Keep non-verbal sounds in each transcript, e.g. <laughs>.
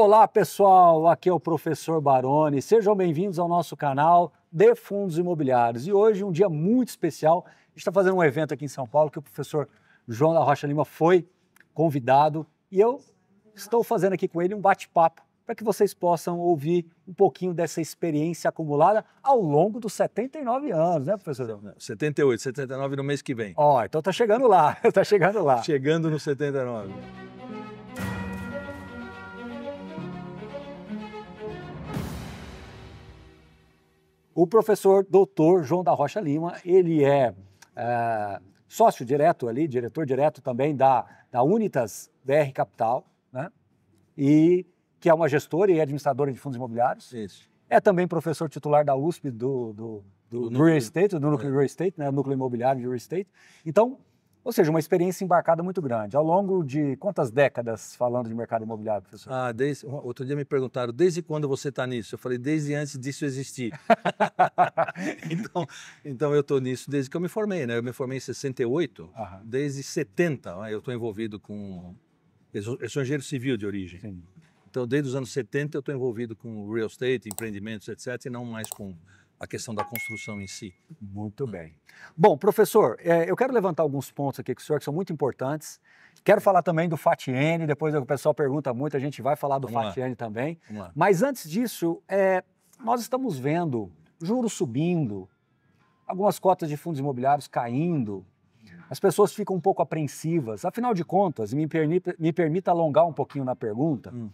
Olá pessoal, aqui é o professor Baroni. Sejam bem-vindos ao nosso canal de Fundos Imobiliários. E hoje um dia muito especial. A gente está fazendo um evento aqui em São Paulo que o professor João da Rocha Lima foi convidado e eu estou fazendo aqui com ele um bate-papo para que vocês possam ouvir um pouquinho dessa experiência acumulada ao longo dos 79 anos, né, professor? 78, 79 no mês que vem. Ó, então tá chegando lá, <laughs> tá chegando lá. Chegando no 79. o professor doutor João da Rocha Lima, ele é, é sócio direto ali, diretor direto também da, da Unitas BR Capital, né? E que é uma gestora e administradora de fundos imobiliários. Isso. É também professor titular da USP do, do, do, do, do Real Estate, do núcleo é. Real Estate, né? O núcleo imobiliário de Real Estate. Então, ou seja, uma experiência embarcada muito grande. Ao longo de quantas décadas falando de mercado imobiliário, professor? Ah, desde, outro dia me perguntaram, desde quando você está nisso? Eu falei, desde antes disso existir. <laughs> <laughs> então, então eu estou nisso desde que eu me formei, né? Eu me formei em 68, uhum. desde 70 né? eu estou envolvido com... Eu sou, engenheiro civil de origem. Sim. Então, desde os anos 70 eu estou envolvido com real estate, empreendimentos, etc., e não mais com a questão da construção em si. Muito bem. Bom, professor, é, eu quero levantar alguns pontos aqui com o senhor que são muito importantes. Quero falar também do FATN, depois o pessoal pergunta muito, a gente vai falar do FATN também. Mas antes disso, é, nós estamos vendo juros subindo, algumas cotas de fundos imobiliários caindo, as pessoas ficam um pouco apreensivas. Afinal de contas, me, permita, me permita alongar um pouquinho na pergunta. Hum.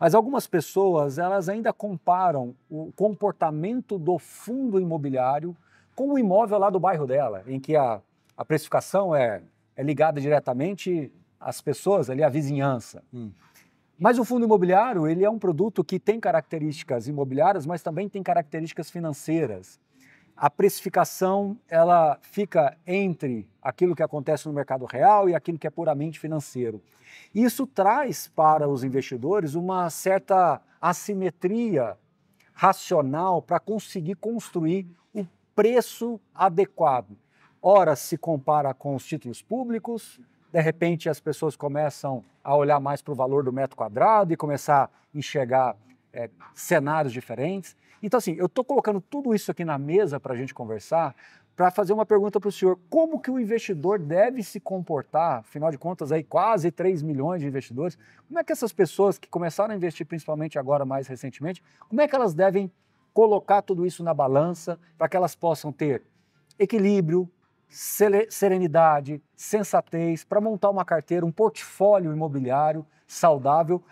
Mas algumas pessoas, elas ainda comparam o comportamento do fundo imobiliário com o imóvel lá do bairro dela, em que a, a precificação é, é ligada diretamente às pessoas ali, à vizinhança. Hum. Mas o fundo imobiliário, ele é um produto que tem características imobiliárias, mas também tem características financeiras a precificação ela fica entre aquilo que acontece no mercado real e aquilo que é puramente financeiro. Isso traz para os investidores uma certa assimetria racional para conseguir construir o preço adequado. Ora se compara com os títulos públicos, de repente as pessoas começam a olhar mais para o valor do metro quadrado e começar a enxergar é, cenários diferentes. Então, assim, eu estou colocando tudo isso aqui na mesa para a gente conversar, para fazer uma pergunta para o senhor. Como que o investidor deve se comportar? Afinal de contas, aí quase 3 milhões de investidores. Como é que essas pessoas que começaram a investir, principalmente agora mais recentemente, como é que elas devem colocar tudo isso na balança para que elas possam ter equilíbrio, serenidade, sensatez para montar uma carteira, um portfólio imobiliário saudável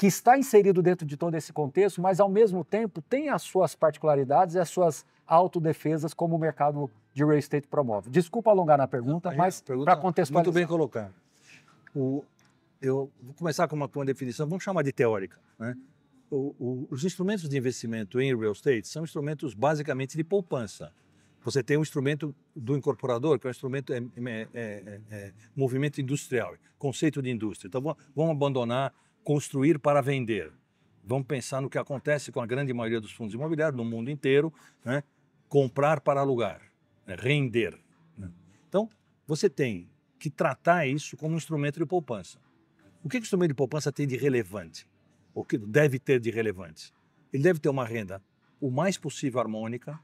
que está inserido dentro de todo esse contexto, mas ao mesmo tempo tem as suas particularidades e as suas autodefesas como o mercado de real estate promove. Desculpa alongar na pergunta, Não, mas para contextualizar. Muito bem colocar. O, eu vou começar com uma, definição, vamos chamar de teórica. Né? O, o, os instrumentos de investimento em real estate são instrumentos basicamente de poupança. Você tem um instrumento do incorporador, que é um instrumento é, é, é, é, é movimento industrial, conceito de indústria. Então, vamos abandonar construir para vender. Vamos pensar no que acontece com a grande maioria dos fundos imobiliários no mundo inteiro, né? comprar para alugar, né? render. Né? Então, você tem que tratar isso como um instrumento de poupança. O que o instrumento de poupança tem de relevante? O que deve ter de relevante? Ele deve ter uma renda o mais possível harmônica,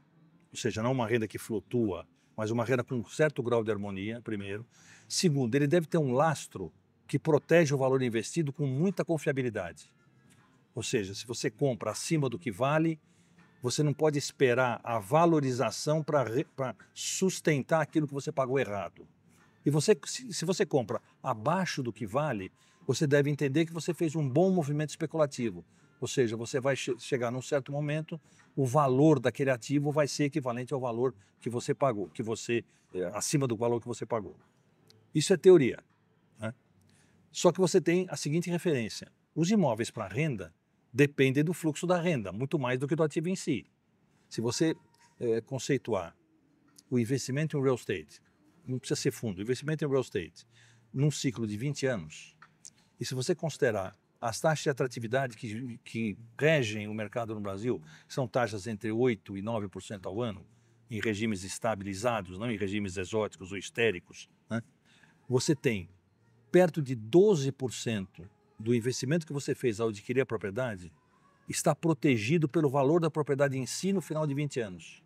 ou seja, não uma renda que flutua, mas uma renda com um certo grau de harmonia, primeiro. Segundo, ele deve ter um lastro que protege o valor investido com muita confiabilidade. Ou seja, se você compra acima do que vale, você não pode esperar a valorização para sustentar aquilo que você pagou errado. E você, se você compra abaixo do que vale, você deve entender que você fez um bom movimento especulativo. Ou seja, você vai che chegar num certo momento, o valor daquele ativo vai ser equivalente ao valor que você pagou, que você é, acima do valor que você pagou. Isso é teoria. Só que você tem a seguinte referência: os imóveis para renda dependem do fluxo da renda, muito mais do que do ativo em si. Se você é, conceituar o investimento em real estate, não precisa ser fundo, investimento em real estate, num ciclo de 20 anos, e se você considerar as taxas de atratividade que, que regem o mercado no Brasil, são taxas entre 8% e 9% ao ano, em regimes estabilizados, não em regimes exóticos ou histéricos, né? você tem perto de 12% do investimento que você fez ao adquirir a propriedade está protegido pelo valor da propriedade em si no final de 20 anos.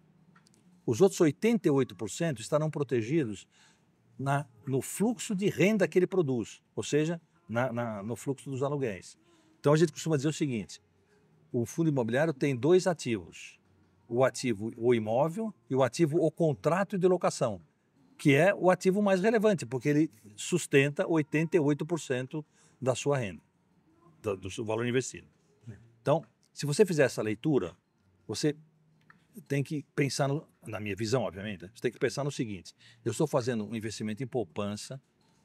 Os outros 88% estarão protegidos na, no fluxo de renda que ele produz, ou seja, na, na, no fluxo dos aluguéis. Então a gente costuma dizer o seguinte: o fundo imobiliário tem dois ativos, o ativo o imóvel e o ativo o contrato de locação que é o ativo mais relevante, porque ele sustenta 88% da sua renda, do, do valor investido. É. Então, se você fizer essa leitura, você tem que pensar, no, na minha visão, obviamente, né? você tem que pensar no seguinte: eu estou fazendo um investimento em poupança,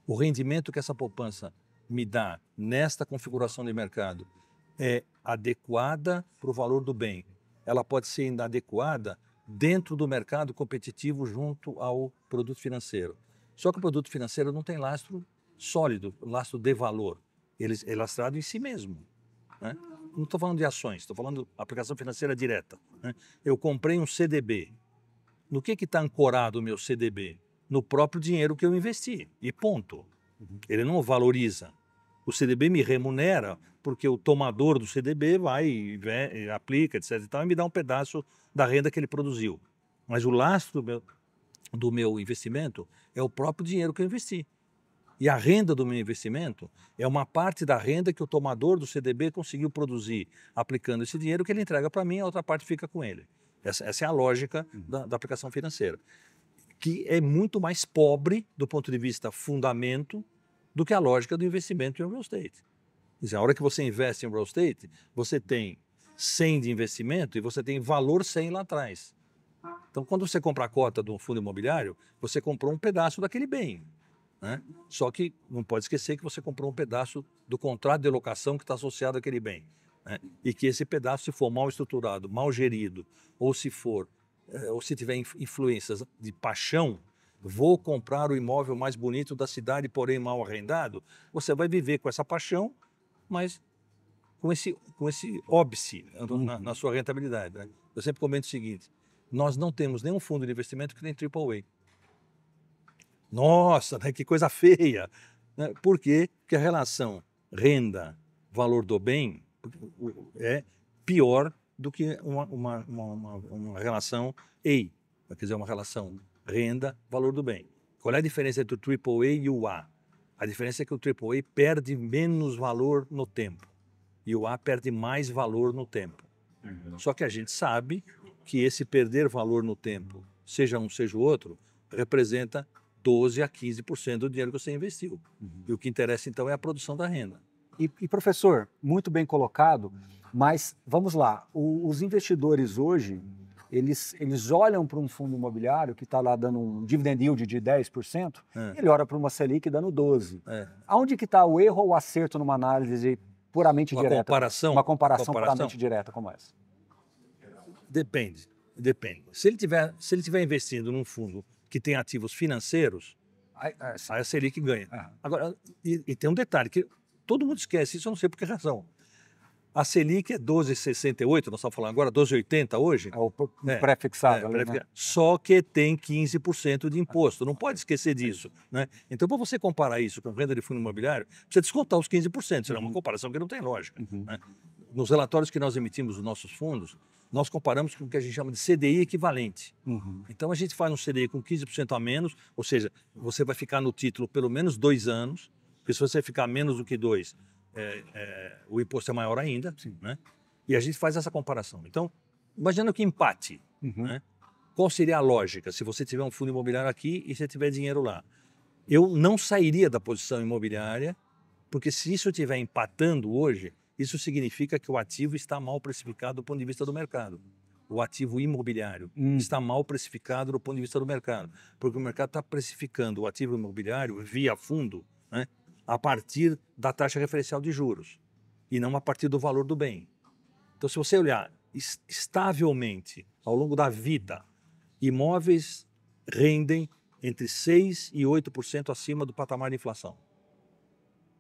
o rendimento que essa poupança me dá nesta configuração de mercado é adequada para o valor do bem. Ela pode ser inadequada dentro do mercado competitivo junto ao produto financeiro. Só que o produto financeiro não tem lastro sólido, lastro de valor. Ele é lastrado em si mesmo. Né? Não estou falando de ações, estou falando aplicação financeira direta. Né? Eu comprei um CDB. No que está ancorado o meu CDB? No próprio dinheiro que eu investi. E ponto. Uhum. Ele não valoriza. O CDB me remunera porque o tomador do CDB vai, e vem, aplica, etc. E, tal, e me dá um pedaço da renda que ele produziu. Mas o lastro do meu, do meu investimento é o próprio dinheiro que eu investi. E a renda do meu investimento é uma parte da renda que o tomador do CDB conseguiu produzir aplicando esse dinheiro que ele entrega para mim, a outra parte fica com ele. Essa, essa é a lógica uhum. da, da, aplicação financeira, que é muito mais pobre do ponto de vista fundamento do que a lógica do investimento em real estate dizer, a hora que você investe em real estate, você tem 100 de investimento e você tem valor 100 lá atrás. Então, quando você compra a cota de um fundo imobiliário, você comprou um pedaço daquele bem. Né? Só que não pode esquecer que você comprou um pedaço do contrato de locação que está associado àquele bem. Né? E que esse pedaço, se for mal estruturado, mal gerido, ou se for, eh, ou se tiver influências de paixão, vou comprar o imóvel mais bonito da cidade, porém mal arrendado, você vai viver com essa paixão mas com esse, com esse óbice na, uhum. na sua rentabilidade. Né? Eu sempre comento o seguinte: nós não temos nenhum fundo de investimento que tem AAA. Nossa, né? que coisa feia! Né? Por quê? Porque a relação renda-valor do bem é pior do que uma, uma, uma, uma relação EI, quer dizer, uma relação renda-valor do bem. Qual é a diferença entre o AAA e o A? A diferença é que o AAA perde menos valor no tempo e o A perde mais valor no tempo. Uhum. Só que a gente sabe que esse perder valor no tempo, seja um, seja o outro, representa 12 a 15% do dinheiro que você investiu. Uhum. E o que interessa então é a produção da renda. E, e professor, muito bem colocado, mas vamos lá. O, os investidores hoje eles, eles olham para um fundo imobiliário que está lá dando um dividend yield de 10%, é. ele olha para uma Selic dando 12%. É. Aonde que está o erro ou o acerto numa análise puramente uma direta? Comparação, uma comparação, comparação puramente direta como essa? Depende, depende. Se ele tiver, se ele tiver investindo num fundo que tem ativos financeiros, aí é, a Selic ganha. Uhum. Agora, e, e, tem um detalhe que todo mundo esquece, isso eu não sei por que razão. A Selic é 12,68, nós estamos falando agora, 12,80 hoje. É o é. pré-fixado. É, ali, né? Só que tem 15% de imposto, não pode esquecer disso. Né? Então, para você comparar isso com renda de fundo imobiliário, precisa descontar os 15%, senão uhum. é uma uhum. comparação que não tem lógica. Uhum. Né? Nos relatórios que nós emitimos dos nossos fundos, nós comparamos com o que a gente chama de CDI equivalente. Uhum. Então, a gente faz um CDI com 15% a menos, ou seja, você vai ficar no título pelo menos dois anos, porque se você ficar menos do que dois, é, é, o imposto é maior ainda, Sim. né? E a gente faz essa comparação. Então, imagina que empate, uhum. né? Qual seria a lógica se você tiver um fundo imobiliário aqui e você tiver dinheiro lá? Eu não sairia da posição imobiliária, porque se isso estiver empatando hoje, isso significa que o ativo está mal precificado do ponto de vista do mercado. O ativo imobiliário hum. está mal precificado do ponto de vista do mercado, porque o mercado está precificando o ativo imobiliário via fundo, né? a partir da taxa referencial de juros e não a partir do valor do bem. Então, se você olhar estavelmente ao longo da vida, imóveis rendem entre 6% e 8% acima do patamar de inflação.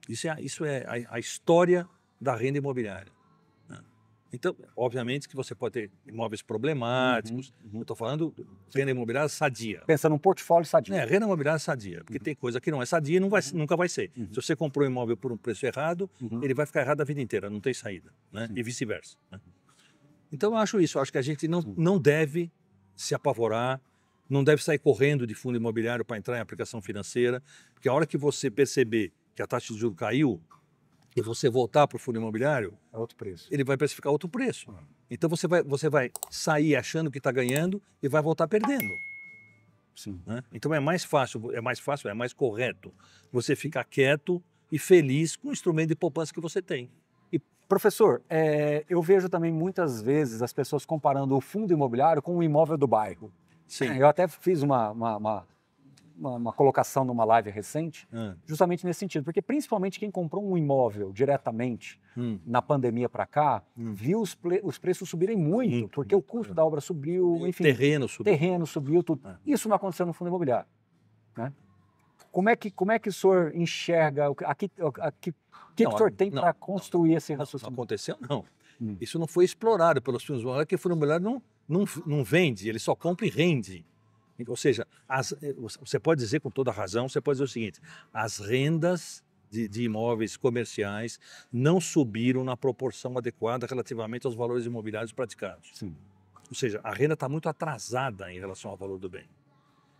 Isso é, isso é a, a história da renda imobiliária. Então, obviamente que você pode ter imóveis problemáticos. Uhum, uhum. Eu estou falando renda imobiliária sadia. Pensa num portfólio sadia É, renda imobiliária sadia. Porque uhum. tem coisa que não é sadia e não vai, uhum. nunca vai ser. Uhum. Se você comprou um imóvel por um preço errado, uhum. ele vai ficar errado a vida inteira, não tem saída. Né? E vice-versa. Né? Então, eu acho isso. Eu acho que a gente não, não deve se apavorar, não deve sair correndo de fundo imobiliário para entrar em aplicação financeira, porque a hora que você perceber que a taxa de juros caiu, e você voltar para o fundo imobiliário, é outro preço. ele vai precificar outro preço. Ah. Então você vai, você vai sair achando que está ganhando e vai voltar perdendo. Sim. Né? Então é mais fácil, é mais fácil, é mais correto você ficar quieto e feliz com o instrumento de poupança que você tem. E professor, é, eu vejo também muitas vezes as pessoas comparando o fundo imobiliário com o imóvel do bairro. Sim. É, eu até fiz uma, uma, uma uma, uma colocação numa live recente, hum. justamente nesse sentido. Porque principalmente quem comprou um imóvel diretamente hum. na pandemia para cá, hum. viu os, os, preços subirem muito, muito porque muito, o custo é. da obra subiu, enfim. Terreno subiu. Terreno subiu, tudo. É. Isso não aconteceu no fundo imobiliário. Né? Como, é que, como é que o senhor enxerga, o que, que, que o senhor tem para construir não, esse raciocínio? Não aconteceu, não. Hum. Isso não foi explorado pelos fundos imobiliários, porque o fundo imobiliário não, não, não vende, ele só compra e rende. Ou seja, as, eh, você pode dizer com toda razão, você pode dizer o seguinte, as rendas de, de, imóveis comerciais não subiram na proporção adequada relativamente aos valores imobiliários praticados. Sim. Ou seja, a renda está muito atrasada em relação ao valor do bem.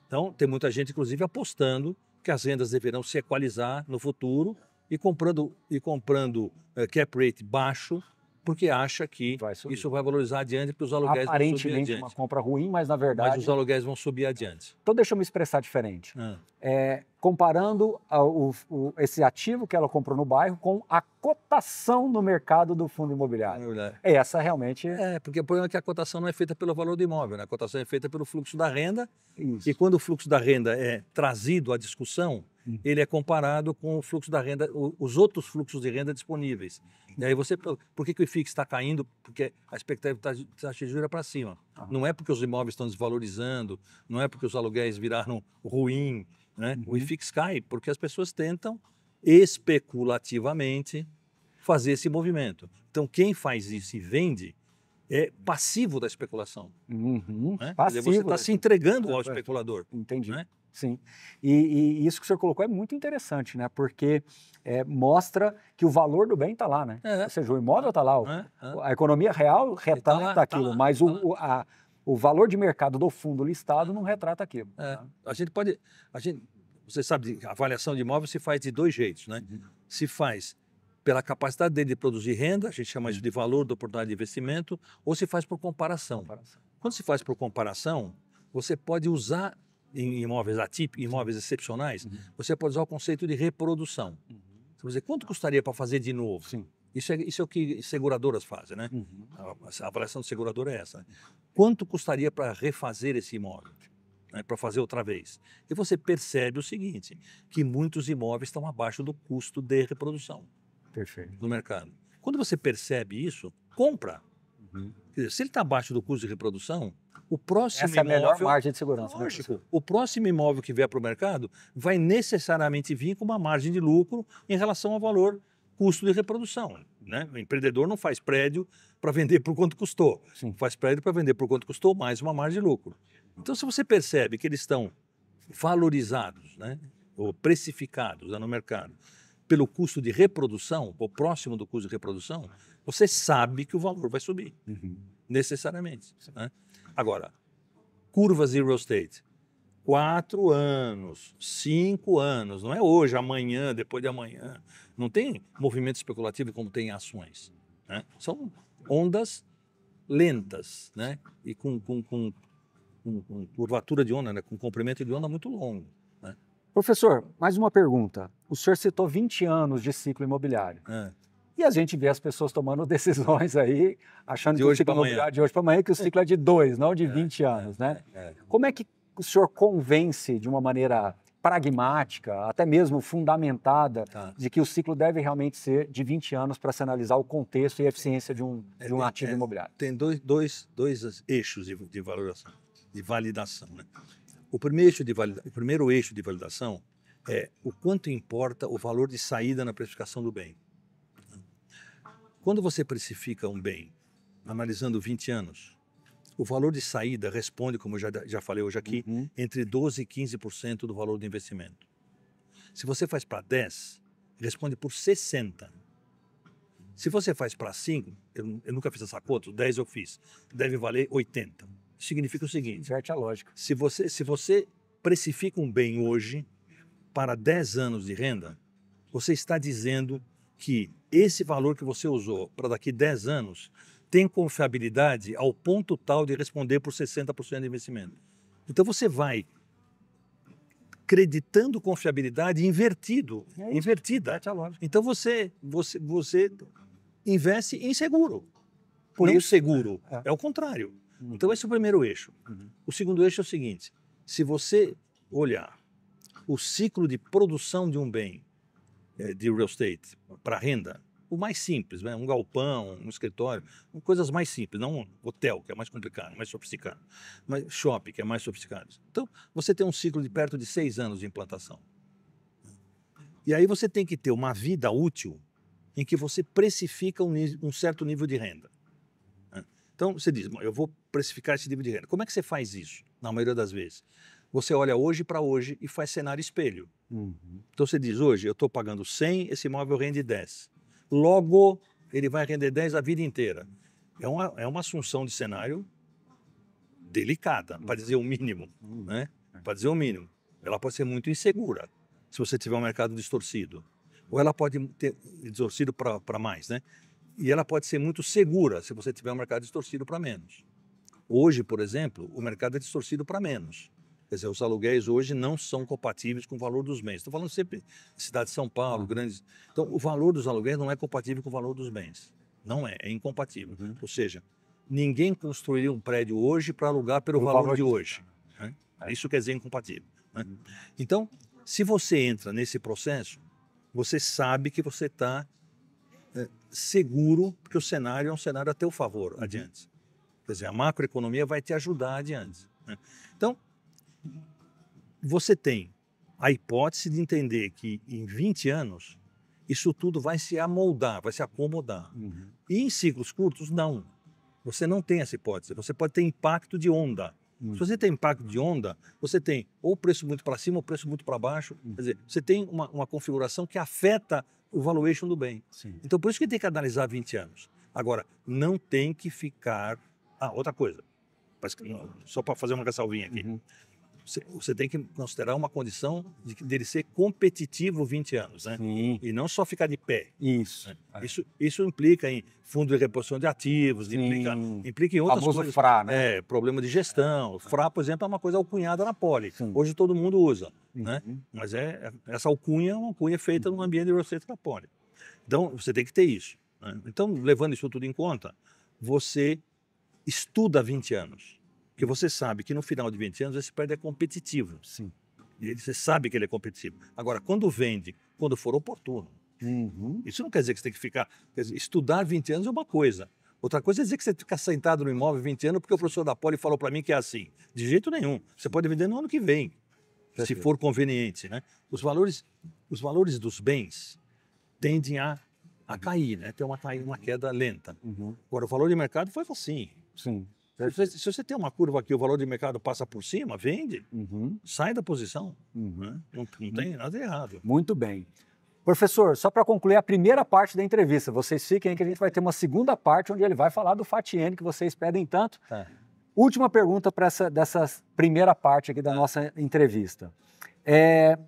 Então, tem muita gente, inclusive, apostando que as rendas deverão se equalizar no futuro e comprando, e comprando uh, cap rate baixo porque acha que vai isso vai valorizar adiante porque os aluguéis vão subir é adiante. aparentemente uma compra ruim, mas na verdade... Mas os aluguéis vão subir adiante. Então deixa eu me expressar diferente. Ah. É, comparando a, o, o, esse ativo que ela comprou no bairro com a cotação no mercado do fundo imobiliário. É, é Essa realmente. É, porque o problema é que a cotação não é feita pelo valor do imóvel, né? a cotação é feita pelo fluxo da renda. Isso. E quando o fluxo da renda é trazido à discussão, hum. ele é comparado com o fluxo da renda, os outros fluxos de renda disponíveis. E aí você. Por que, que o IFIX está caindo? Porque a expectativa de tá, taxa tá de juros é para cima. Aham. Não é porque os imóveis estão desvalorizando, não é porque os aluguéis viraram ruim né? Uhum. O IFIX cai porque as pessoas tentam especulativamente fazer esse movimento. Então, quem faz isso e vende é passivo da especulação. Uhum. Né? Passivo. você está se entregando ao é, é. especulador. Entendi. Né? Sim. E, e, isso que o senhor colocou é muito interessante, né? Porque é, mostra que o valor do bem está lá, né? É. Ou seja, o imóvel está lá, o, é, é. a economia real está tá tá mas tá o, o a, o valor de mercado do fundo listado não retrata aquilo. É, tá? A gente pode. A gente, você sabe, a avaliação de imóvel se faz de dois jeitos, né? Uhum. Se faz pela capacidade dele de produzir renda, a gente chama isso de valor da oportunidade de investimento, ou se faz por comparação. comparação. Quando se faz por comparação, você pode usar em imóveis atípicos, imóveis excepcionais, uhum. você pode usar o conceito de reprodução. Uhum. Você quer dizer, quanto custaria para fazer de novo? Sim. Isso é, isso é o que seguradoras fazem, né? Uhum. A, a, avaliação do segurador é essa. Né? Quanto custaria para refazer esse imóvel? Né? para fazer outra vez. E você percebe o seguinte, que muitos imóveis estão abaixo do custo de reprodução Perfeito. no mercado. Quando você percebe isso, compra. Uhum. Dizer, se ele está abaixo do custo de reprodução, o próximo Essa imóvel, é a melhor margem de segurança. Né, Lógico, né? o próximo imóvel que vier para o mercado vai necessariamente vir com uma margem de lucro em relação ao valor custo de reprodução. Né? O empreendedor não faz prédio para vender por quanto custou. Sim. Faz prédio para vender por quanto custou, mais uma margem de lucro. Então, se você percebe que eles estão valorizados, né? ou precificados né, no mercado, pelo custo de reprodução, ou próximo do custo de reprodução, você sabe que o valor vai subir, uhum. necessariamente. Né? Agora, curvas de real estate. Quatro anos, cinco anos, não é hoje, amanhã, depois de amanhã. Não tem movimento especulativo como tem ações. Né? São ondas lentas né? e com, com, com, com curvatura de onda, né? com comprimento de onda muito longo. Né? Professor, mais uma pergunta. O senhor citou 20 anos de ciclo imobiliário. É. E a gente vê as pessoas tomando <laughs> decisões aí, achando de que o ciclo imobiliário de hoje para amanhã, é que o ciclo é de dois, não de é, 20 anos, é, né? É, é. Como é que o senhor convence de uma maneira pragmática, até mesmo fundamentada, tá. de que o ciclo deve realmente ser de 20 anos para se analisar o contexto e eficiência de um, de um é, é, ativo é, imobiliário. Tem dois, dois, dois eixos de, de valoração, de validação. Né? O, primeiro eixo de valida, o primeiro eixo de validação é o quanto importa o valor de saída na precificação do bem. Quando você precifica um bem, analisando 20 anos, o valor de saída responde, como eu já, já falei hoje aqui, uhum. entre 12% e 15% do valor do investimento. Se você faz para 10, responde por 60%. Se você faz para 5, eu, eu, nunca fiz essa conta, 10 eu fiz, deve valer 80. Significa o seguinte: inverte a lógica. Se você, se você precifica um bem hoje para 10 anos de renda, você está dizendo que esse valor que você usou para daqui 10 anos tem confiabilidade ao ponto tal de responder por 60% de investimento. Então você vai creditando confiabilidade invertido, é invertida. Então você, você, você investe em seguro. Por não isso, seguro, é, é. é o contrário. Uhum. Então esse é o primeiro eixo. Uhum. O segundo eixo é o seguinte, se você olhar o ciclo de produção de um bem eh, de real estate para renda, o mais simples, né? um galpão, um escritório, coisas mais simples, não um hotel, que é mais complicado, mais sofisticado, mas shopping, que é mais sofisticado. Então, você tem um ciclo de perto de seis anos de implantação. E aí você tem que ter uma vida útil em que você precifica um, um certo nível de renda. Então, você diz, eu vou precificar esse nível de renda. Como é que você faz isso, na maioria das vezes? Você olha hoje para hoje e faz cenário espelho. Uhum. Então, você diz, hoje eu estou pagando 100, esse imóvel rende 10 logo ele vai render 10 a vida inteira. É uma, é uma assunção de cenário delicada, para dizer o mínimo, né? Para dizer o mínimo. Ela pode ser muito insegura se você tiver um mercado distorcido. Ou ela pode ter distorcido para mais, né? E ela pode ser muito segura se você tiver um mercado distorcido para menos. Hoje, por exemplo, o mercado é distorcido para menos. Quer dizer, os aluguéis hoje não são compatíveis com o valor dos bens. Estou falando sempre de cidade de São Paulo, tá. grandes. Então, o valor dos aluguéis não é compatível com o valor dos bens. Não é, é incompatível. Uhum. Ou seja, ninguém construiria um prédio hoje para alugar pelo valor, valor, de hoje. Né? É. Isso quer dizer incompatível. Né? Uhum. Então, se você entra nesse processo, você sabe que você está é, seguro, porque o cenário é um cenário a teu favor uhum. adiante. Quer dizer, a macroeconomia vai te ajudar adiante. Né? Então, você tem a hipótese de entender que em 20 anos isso tudo vai se amoldar, vai se acomodar. Uhum. E em ciclos curtos, não. Você não tem essa hipótese. Você pode ter impacto de onda. Uhum. Se você uhum. tem impacto de onda, você tem ou preço muito para cima ou preço muito para baixo. Uhum. Quer dizer, você tem uma, uma, configuração que afeta o valuation do bem. Sim. Então, por isso que tem que analisar 20 anos. Agora, não tem que ficar. Ah, outra coisa. Só para fazer uma caçalvinha aqui. Uhum você tem que considerar uma condição de, dele ser competitivo 20 anos, né? Sim. E não só ficar de pé. Isso. Né? É. Isso, isso implica em fundo de reposição de ativos, implica, implica em outras Famoso coisas. FRA, né? É, problema de gestão. É. FRA, por exemplo, é uma coisa alcunhada na Poli. Sim. Hoje todo mundo usa, né? uhum. né? Mas é, é, essa alcunha é uma alcunha feita uhum. no ambiente de receita da Poli. Então, você tem que ter isso. Né? Então, levando isso tudo em conta, você estuda 20 anos. Porque você sabe que no final de 20 anos esse prédio é competitivo. Sim. E você sabe que ele é competitivo. Agora, quando vende, quando for oportuno. Uhum. Isso não quer dizer que você tem que ficar. Dizer, estudar 20 anos é uma coisa. Outra coisa é dizer que você fica sentado no imóvel 20 anos porque o professor da Poli falou para mim que é assim. De jeito nenhum. Você pode vender no ano que vem, Perfeito. Tá se for conveniente. Né? Os, valores, os valores dos bens tendem a, a cair, né? tem uma, uma queda lenta. Uhum. Agora, o valor de mercado foi assim. Sim. Se você, se você, tem uma curva que o valor de mercado passa por cima, vende, uhum. sai da posição. Uhum. Né? Não, não, tem uhum. nada errado. Muito bem. Professor, só para concluir a primeira parte da entrevista, vocês fiquem aí que a gente vai ter uma segunda parte onde ele vai falar do Fatiene que vocês pedem tanto. Tá. Última pergunta para essa dessa primeira parte aqui da tá. nossa entrevista. É,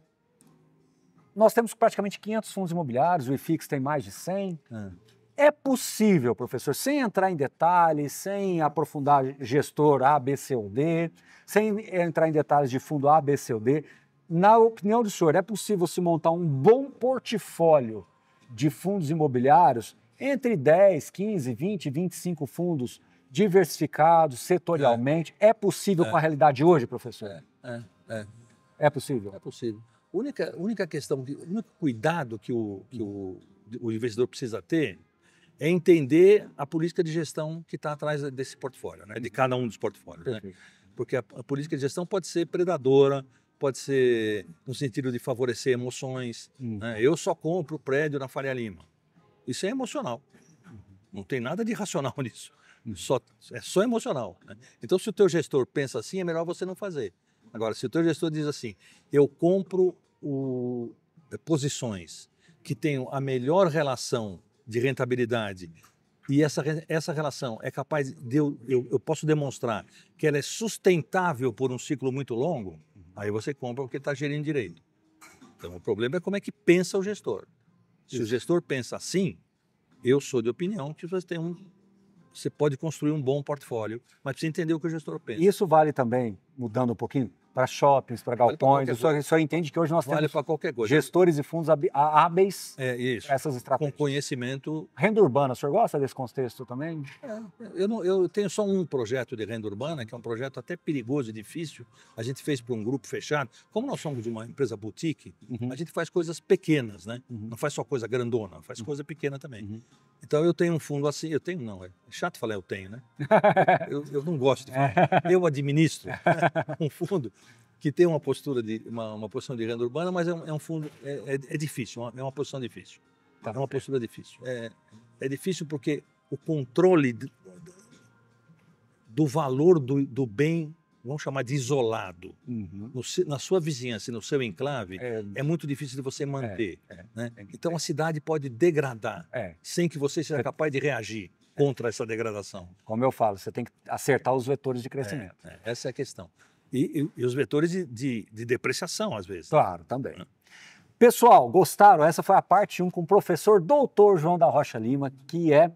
nós temos praticamente 500 fundos imobiliários, o IFIX tem mais de 100. É. É possível, professor, sem entrar em detalhes, sem aprofundar gestor A, B, C ou D, sem entrar em detalhes de fundo A, B, C ou D, na opinião do senhor, é possível se montar um bom portfólio de fundos imobiliários entre 10, 15, 20, 25 fundos diversificados setorialmente? É, é possível é. com a é. realidade hoje, professor? É, é, é. é possível? É possível. A única, única questão, o único cuidado que o, que o, o investidor precisa ter é entender a política de gestão que está atrás desse portfólio, né? de cada um dos portfólios. Né? Porque a, a, política de gestão pode ser predadora, pode ser no sentido de favorecer emoções. Uhum. Né? Eu só compro o prédio na Faria Lima. Isso é emocional. Não tem nada de racional <laughs> nisso. Hum. Só, é só emocional. Né? Então, se o teu gestor pensa assim, é melhor você não fazer. Agora, se o teu gestor diz assim, eu compro o, eh, posições que tenham a melhor relação de rentabilidade e essa, essa relação é capaz de eu, eu, eu, posso demonstrar que ela é sustentável por um ciclo muito longo, uhum. aí você compra porque está gerindo direito. Então o problema é como é que pensa o gestor. Se Isso. o gestor pensa assim, eu sou de opinião que você tem um você pode construir um bom portfólio, mas precisa entender o que o gestor pensa. Isso vale também, mudando um pouquinho, para shoppings, para galpões. Vale só, entende que hoje nós vale temos gestores e fundos hábeis é, isso. essas estratégias. Com conhecimento. Renda urbana, o senhor gosta desse contexto também? É, eu, não, eu tenho só um projeto de renda urbana, que é um projeto até perigoso e difícil. A gente fez para um grupo fechado. Como nós somos uma empresa boutique, uhum. a gente faz coisas pequenas, né? Uhum. Não faz só coisa grandona, faz uhum. coisa pequena também. Uhum. Então eu tenho um fundo assim, eu tenho não, é chato falar eu tenho, né? <laughs> Eu, eu não gosto de falar. Eu administro <laughs> um fundo que tem uma postura de uma, uma posição de renda urbana, mas é um, é um fundo é, é, é difícil, é uma posição difícil, tá. é uma postura difícil. É, é difícil porque o controle do, do valor do, do bem vamos chamar de isolado, uhum. no, na sua vizinhança, no seu enclave, é, é muito difícil de você manter. É, é, né? Então a cidade pode degradar é. sem que você seja é. capaz de reagir é. contra essa degradação. Como eu falo, você tem que acertar os vetores de crescimento. essa é a questão. E, e, e os vetores de, de, de, depreciação, às vezes. Claro, também. Né? Pessoal, gostaram? Essa foi a parte 1 com o professor doutor João da Rocha Lima, que é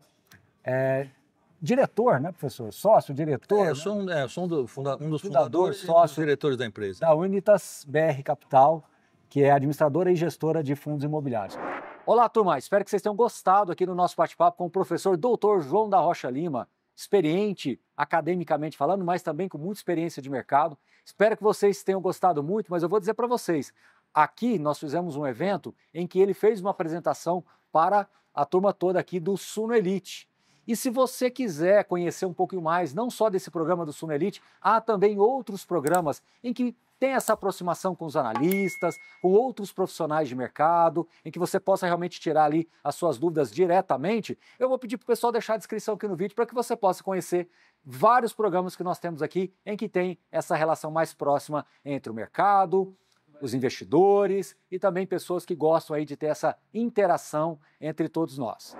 diretor, né, professor? Sócio, diretor. É, eu né? sou, um, é, eu sou um, do, funda, um, dos fundadores, fundadores sócio, diretores da empresa. Da Unitas BR Capital, que é administradora e gestora de fundos imobiliários. Olá, turma. Espero que vocês tenham gostado aqui no nosso bate-papo com o professor Dr. João da Rocha Lima, experiente academicamente falando, mas também com muita experiência de mercado. Espero que vocês tenham gostado muito, mas eu vou dizer para vocês, aqui nós fizemos um evento em que ele fez uma apresentação para a turma toda aqui do Suno Elite. E se você quiser conhecer um pouco mais, não só desse programa do Suno Elite, há também outros programas em que tem essa aproximação com os analistas, com outros profissionais de mercado, em que você possa realmente tirar ali as suas dúvidas diretamente, eu vou pedir para o pessoal deixar a descrição aqui no vídeo para que você possa conhecer vários programas que nós temos aqui em que tem essa relação mais próxima entre o mercado, os investidores e também pessoas que gostam aí de ter essa interação entre todos nós.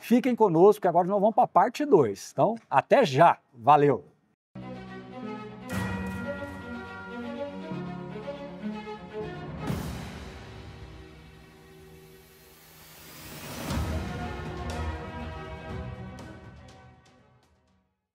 Fiquem conosco que agora nós vamos para a parte 2. Então, até já. Valeu!